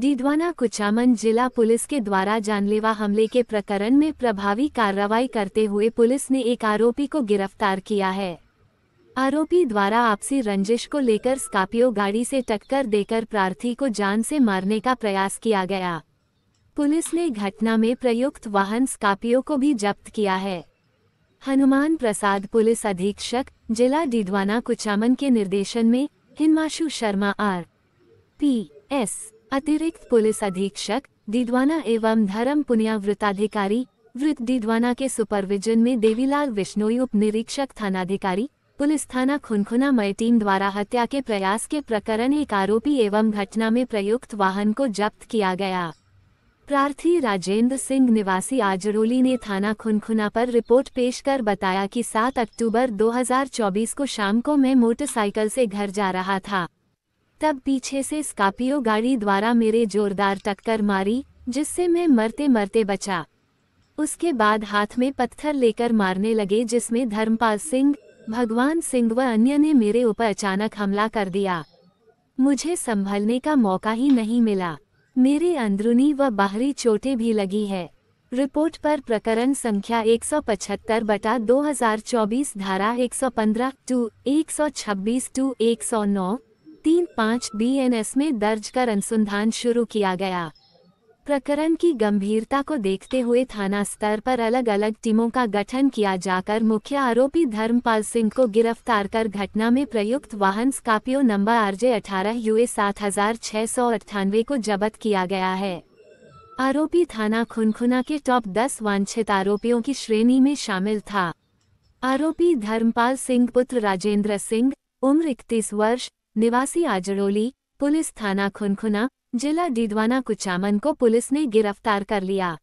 डीडवाना कुचामन जिला पुलिस के द्वारा जानलेवा हमले के प्रकरण में प्रभावी कार्रवाई करते हुए पुलिस ने एक आरोपी को गिरफ्तार किया है आरोपी द्वारा आपसी रंजिश को लेकर स्कॉर्पियो गाड़ी से टक्कर देकर प्रार्थी को जान से मारने का प्रयास किया गया पुलिस ने घटना में प्रयुक्त वाहन स्कॉर्पियो को भी जब्त किया है हनुमान प्रसाद पुलिस अधीक्षक जिला डीडवाना कुचामन के निर्देशन में Himanshu Sharma R P S अतिरिक्त पुलिस अधीक्षक दीदवाना एवं धर्म पुनिया वृत्ताधिकारी वृत्त दीदवाना के सुपरविजन में देवीलाल विश्नोई उप निरीक्षक थानाधिकारी पुलिस थाना खुनखुना मय टीम द्वारा हत्या के प्रयास के प्रकरण एक आरोपी एवं घटना में प्रयुक्त वाहन को जब्त किया गया प्रार्थी राजेंद्र सिंह निवासी आजरोली ने थाना खुनखुना पर रिपोर्ट पेश कर बताया कि 7 अक्टूबर 2024 को शाम को मैं मोटरसाइकिल से घर जा रहा था तब पीछे से स्कॉपियो गाड़ी द्वारा मेरे जोरदार टक्कर मारी जिससे मैं मरते मरते बचा उसके बाद हाथ में पत्थर लेकर मारने लगे जिसमें धर्मपाल सिंह भगवान सिंह व अन्य ने मेरे ऊपर अचानक हमला कर दिया मुझे संभलने का मौका ही नहीं मिला मेरे अंदरूनी व बाहरी चोटें भी लगी है रिपोर्ट पर प्रकरण संख्या 175 बटा दो धारा 115 टू एक टू 109 तीन पाँच बी में दर्ज कर अनुसंधान शुरू किया गया प्रकरण की गंभीरता को देखते हुए थाना स्तर पर अलग अलग टीमों का गठन किया जाकर मुख्य आरोपी धर्मपाल सिंह को गिरफ्तार कर घटना में प्रयुक्त वाहन स्कापियो नंबर आरजे अठारह यूए सात हजार छह सौ अट्ठानवे को जब्त किया गया है आरोपी थाना खुनखुना के टॉप दस वांछित आरोपियों की श्रेणी में शामिल था आरोपी धर्मपाल सिंह पुत्र राजेंद्र सिंह उम्र इकतीस वर्ष निवासी आजड़ोली पुलिस थाना खुनखुना जिला डीडवाना कुचामन को पुलिस ने गिरफ्तार कर लिया